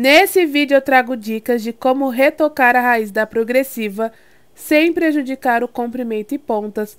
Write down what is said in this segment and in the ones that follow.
Nesse vídeo eu trago dicas de como retocar a raiz da progressiva sem prejudicar o comprimento e pontas,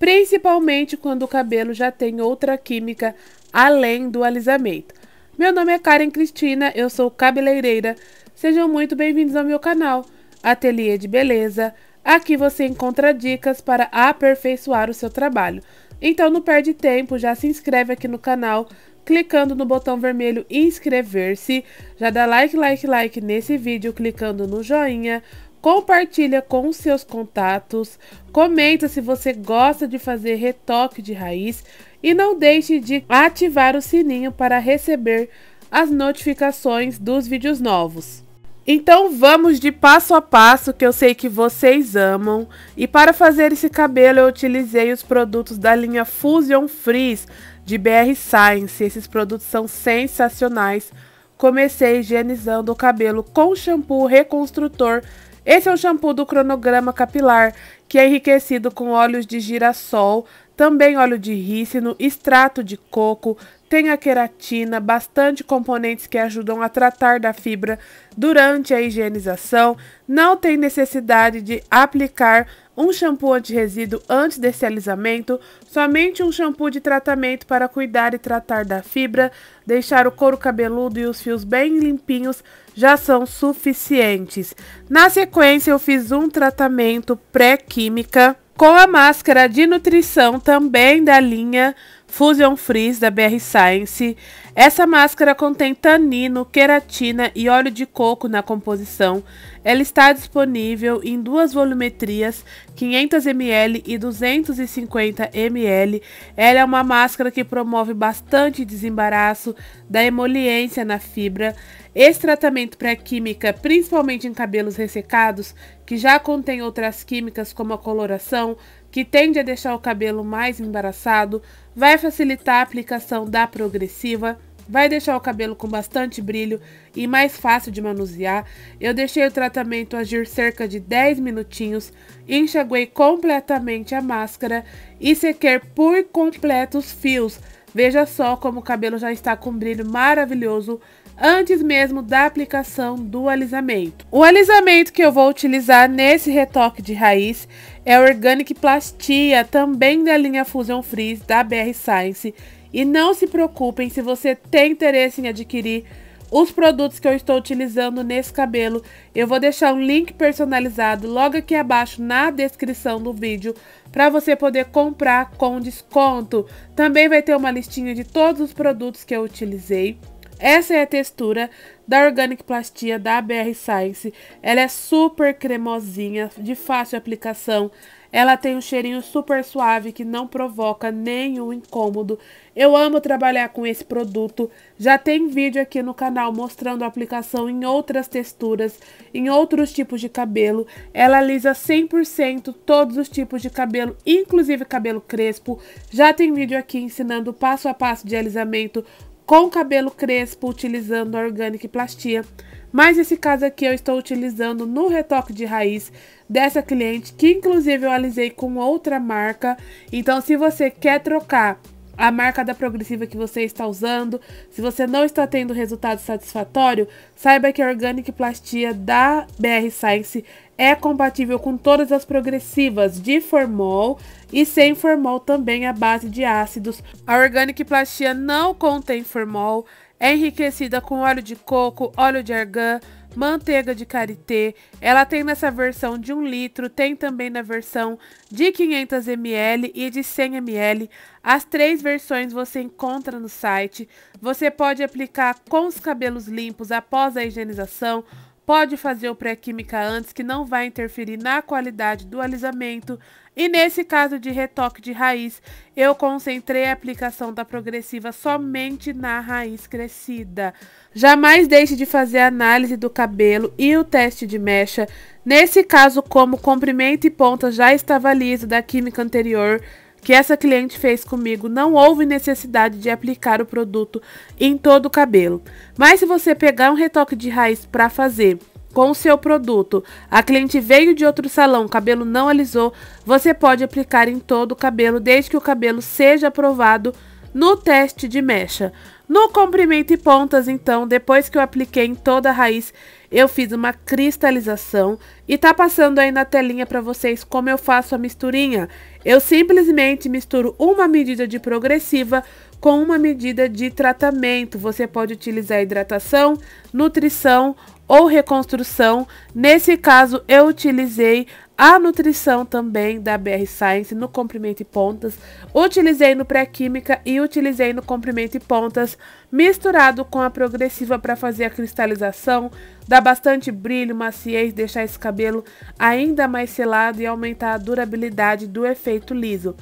principalmente quando o cabelo já tem outra química além do alisamento. Meu nome é Karen Cristina, eu sou cabeleireira. Sejam muito bem-vindos ao meu canal, Ateliê de Beleza. Aqui você encontra dicas para aperfeiçoar o seu trabalho. Então não perde tempo, já se inscreve aqui no canal, Clicando no botão vermelho inscrever-se, já dá like, like, like nesse vídeo, clicando no joinha, compartilha com seus contatos, comenta se você gosta de fazer retoque de raiz e não deixe de ativar o sininho para receber as notificações dos vídeos novos. Então vamos de passo a passo que eu sei que vocês amam. E para fazer esse cabelo eu utilizei os produtos da linha Fusion Frizz de BR Science. Esses produtos são sensacionais. Comecei higienizando o cabelo com shampoo reconstrutor. Esse é o shampoo do cronograma capilar, que é enriquecido com óleos de girassol, também óleo de rícino, extrato de coco, tem a queratina, bastante componentes que ajudam a tratar da fibra durante a higienização. Não tem necessidade de aplicar um shampoo anti-resíduo antes desse alisamento, somente um shampoo de tratamento para cuidar e tratar da fibra, deixar o couro cabeludo e os fios bem limpinhos já são suficientes. Na sequência, eu fiz um tratamento pré-química com a máscara de nutrição também da linha Fusion Freeze da BR Science. Essa máscara contém tanino, queratina e óleo de coco na composição. Ela está disponível em duas volumetrias, 500ml e 250ml. Ela é uma máscara que promove bastante desembaraço da emoliência na fibra. Esse tratamento para química, principalmente em cabelos ressecados, que já contém outras químicas como a coloração, que tende a deixar o cabelo mais embaraçado, vai facilitar a aplicação da progressiva, vai deixar o cabelo com bastante brilho e mais fácil de manusear. Eu deixei o tratamento agir cerca de 10 minutinhos, enxaguei completamente a máscara e sequei por completo os fios. Veja só como o cabelo já está com brilho maravilhoso antes mesmo da aplicação do alisamento. O alisamento que eu vou utilizar nesse retoque de raiz é o Organic Plastia, também da linha Fusion Freeze da BR Science. E não se preocupem se você tem interesse em adquirir os produtos que eu estou utilizando nesse cabelo. Eu vou deixar um link personalizado logo aqui abaixo na descrição do vídeo para você poder comprar com desconto. Também vai ter uma listinha de todos os produtos que eu utilizei. Essa é a textura da Organic Plastia da BR Science. Ela é super cremosinha, de fácil aplicação. Ela tem um cheirinho super suave que não provoca nenhum incômodo. Eu amo trabalhar com esse produto. Já tem vídeo aqui no canal mostrando a aplicação em outras texturas, em outros tipos de cabelo. Ela alisa 100% todos os tipos de cabelo, inclusive cabelo crespo. Já tem vídeo aqui ensinando passo a passo de alisamento com cabelo crespo utilizando a Organic Plastia, mas esse caso aqui eu estou utilizando no retoque de raiz dessa cliente, que inclusive eu alisei com outra marca. Então se você quer trocar a marca da progressiva que você está usando. Se você não está tendo resultado satisfatório, saiba que a Organic Plastia da BR Science é compatível com todas as progressivas de formol e sem formol também a base de ácidos. A Organic Plastia não contém formol, é enriquecida com óleo de coco, óleo de argan, manteiga de karité. Ela tem nessa versão de 1 litro, tem também na versão de 500 ml e de 100 ml. As três versões você encontra no site. Você pode aplicar com os cabelos limpos após a higienização Pode fazer o pré-química antes que não vai interferir na qualidade do alisamento. E nesse caso de retoque de raiz, eu concentrei a aplicação da progressiva somente na raiz crescida. Jamais deixe de fazer a análise do cabelo e o teste de mecha. Nesse caso, como comprimento e ponta já estava liso da química anterior, que essa cliente fez comigo, não houve necessidade de aplicar o produto em todo o cabelo. Mas se você pegar um retoque de raiz para fazer com o seu produto, a cliente veio de outro salão, o cabelo não alisou, você pode aplicar em todo o cabelo, desde que o cabelo seja aprovado no teste de mecha. No comprimento e pontas, então, depois que eu apliquei em toda a raiz, eu fiz uma cristalização e tá passando aí na telinha para vocês como eu faço a misturinha. Eu simplesmente misturo uma medida de progressiva com uma medida de tratamento. Você pode utilizar hidratação, nutrição ou reconstrução. Nesse caso, eu utilizei a nutrição também da BR Science no comprimento e pontas. Utilizei no pré-química e utilizei no comprimento e pontas, misturado com a progressiva para fazer a cristalização, dar bastante brilho, maciez, deixar esse cabelo ainda mais selado e aumentar a durabilidade do efeito liso.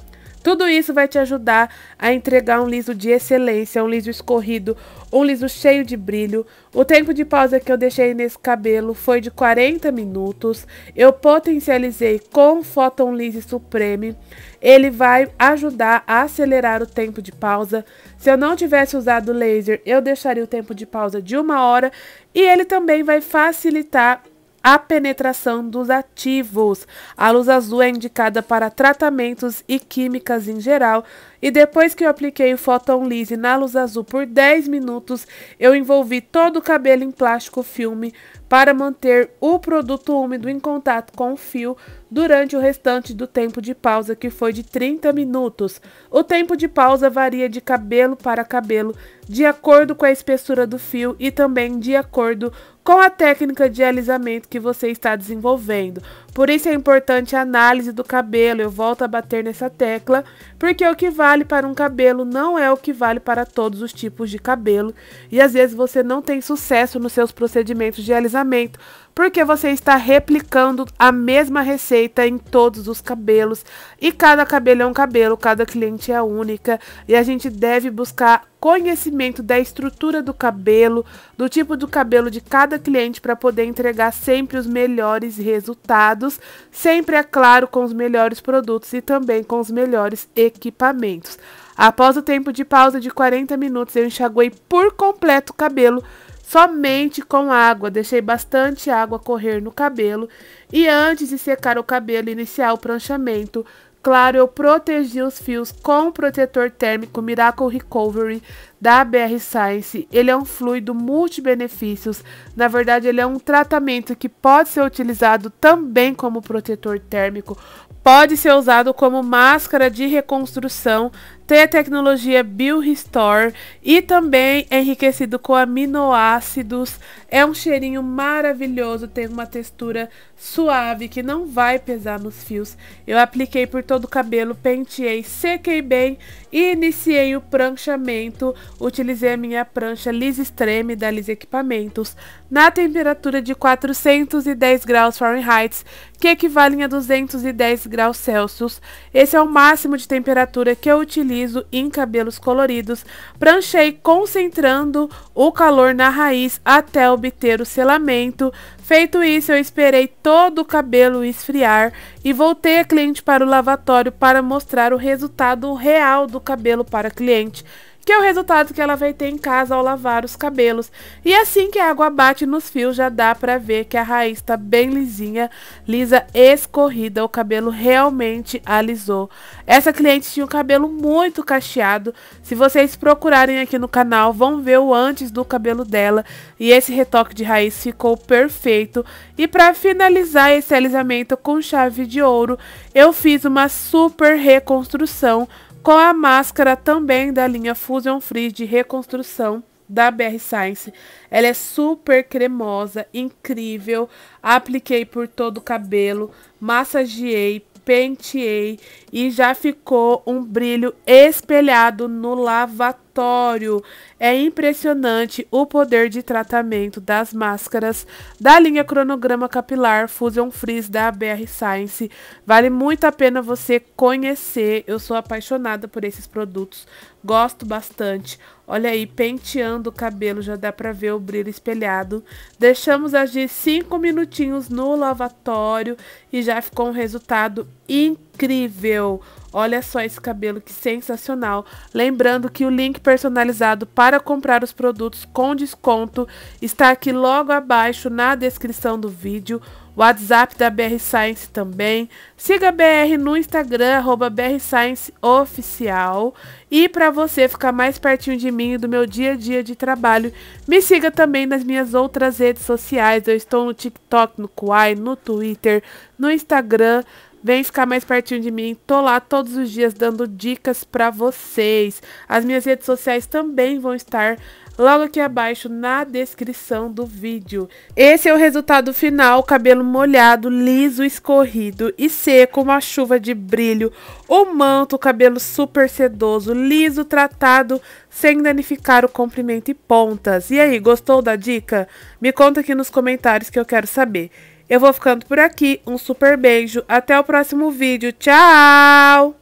Tudo isso vai te ajudar a entregar um liso de excelência, um liso escorrido, um liso cheio de brilho. O tempo de pausa que eu deixei nesse cabelo foi de 40 minutos. Eu potencializei com Photon Lise Supreme. Ele vai ajudar a acelerar o tempo de pausa. Se eu não tivesse usado laser, eu deixaria o tempo de pausa de uma hora. E ele também vai facilitar a penetração dos ativos. A luz azul é indicada para tratamentos e químicas em geral. E depois que eu apliquei o Photon Lise na luz azul por 10 minutos, eu envolvi todo o cabelo em plástico filme para manter o produto úmido em contato com o fio durante o restante do tempo de pausa, que foi de 30 minutos. O tempo de pausa varia de cabelo para cabelo, de acordo com a espessura do fio e também de acordo com a técnica de alisamento que você está desenvolvendo. Por isso é importante a análise do cabelo, eu volto a bater nessa tecla, porque o que vale para um cabelo não é o que vale para todos os tipos de cabelo, e às vezes você não tem sucesso nos seus procedimentos de alisamento, porque você está replicando a mesma receita em todos os cabelos, e cada cabelo é um cabelo, cada cliente é única, e a gente deve buscar conhecimento da estrutura do cabelo, do tipo do cabelo de cada cliente para poder entregar sempre os melhores resultados sempre, é claro, com os melhores produtos e também com os melhores equipamentos. Após o tempo de pausa de 40 minutos, eu enxaguei por completo o cabelo somente com água. Deixei bastante água correr no cabelo e antes de secar o cabelo, iniciar o pranchamento, Claro, eu protegi os fios com o protetor térmico Miracle Recovery da BR Science. Ele é um fluido multibenefícios. Na verdade, ele é um tratamento que pode ser utilizado também como protetor térmico, pode ser usado como máscara de reconstrução tem a tecnologia BioRestore e também enriquecido com aminoácidos. É um cheirinho maravilhoso, tem uma textura suave que não vai pesar nos fios. Eu apliquei por todo o cabelo, penteei, sequei bem e iniciei o pranchamento. Utilizei a minha prancha Liz Extreme da Liz Equipamentos na temperatura de 410 graus Fahrenheit, que equivale a 210 graus Celsius. Esse é o máximo de temperatura que eu utilizo riso em cabelos coloridos, pranchei concentrando o calor na raiz até obter o selamento. Feito isso, eu esperei todo o cabelo esfriar e voltei a cliente para o lavatório para mostrar o resultado real do cabelo para a cliente que é o resultado que ela vai ter em casa ao lavar os cabelos. E assim que a água bate nos fios, já dá pra ver que a raiz tá bem lisinha, lisa escorrida, o cabelo realmente alisou. Essa cliente tinha o cabelo muito cacheado, se vocês procurarem aqui no canal, vão ver o antes do cabelo dela, e esse retoque de raiz ficou perfeito. E pra finalizar esse alisamento com chave de ouro, eu fiz uma super reconstrução com a máscara também da linha Fusion Freeze de reconstrução da BR Science. Ela é super cremosa, incrível. Apliquei por todo o cabelo, massageei, penteei e já ficou um brilho espelhado no lavatório laboratório. É impressionante o poder de tratamento das máscaras da linha cronograma capilar Fusion Freeze da BR Science. Vale muito a pena você conhecer. Eu sou apaixonada por esses produtos, gosto bastante. Olha aí, penteando o cabelo, já dá pra ver o brilho espelhado. Deixamos agir 5 minutinhos no lavatório e já ficou um resultado incrível. Olha só esse cabelo que sensacional. Lembrando que o link personalizado para comprar os produtos com desconto está aqui logo abaixo na descrição do vídeo. WhatsApp da BR Science também. Siga a BR no Instagram, arroba BR Science Oficial. E para você ficar mais pertinho de mim e do meu dia a dia de trabalho, me siga também nas minhas outras redes sociais. Eu estou no TikTok, no Kwai, no Twitter, no Instagram. Vem ficar mais pertinho de mim. Tô lá todos os dias dando dicas para vocês. As minhas redes sociais também vão estar logo aqui abaixo na descrição do vídeo. Esse é o resultado final, cabelo molhado, liso, escorrido e seco, uma chuva de brilho, o manto, cabelo super sedoso, liso, tratado, sem danificar o comprimento e pontas. E aí, gostou da dica? Me conta aqui nos comentários que eu quero saber. Eu vou ficando por aqui. Um super beijo. Até o próximo vídeo. Tchau!